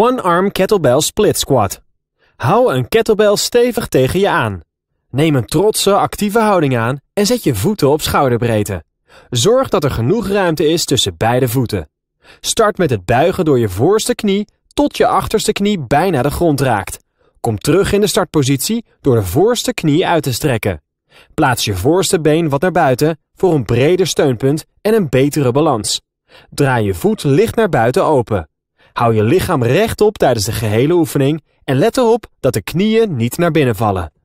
One Arm Kettlebell Split Squat. Hou een kettlebell stevig tegen je aan. Neem een trotse, actieve houding aan en zet je voeten op schouderbreedte. Zorg dat er genoeg ruimte is tussen beide voeten. Start met het buigen door je voorste knie tot je achterste knie bijna de grond raakt. Kom terug in de startpositie door de voorste knie uit te strekken. Plaats je voorste been wat naar buiten voor een breder steunpunt en een betere balans. Draai je voet licht naar buiten open. Hou je lichaam rechtop tijdens de gehele oefening en let erop dat de knieën niet naar binnen vallen.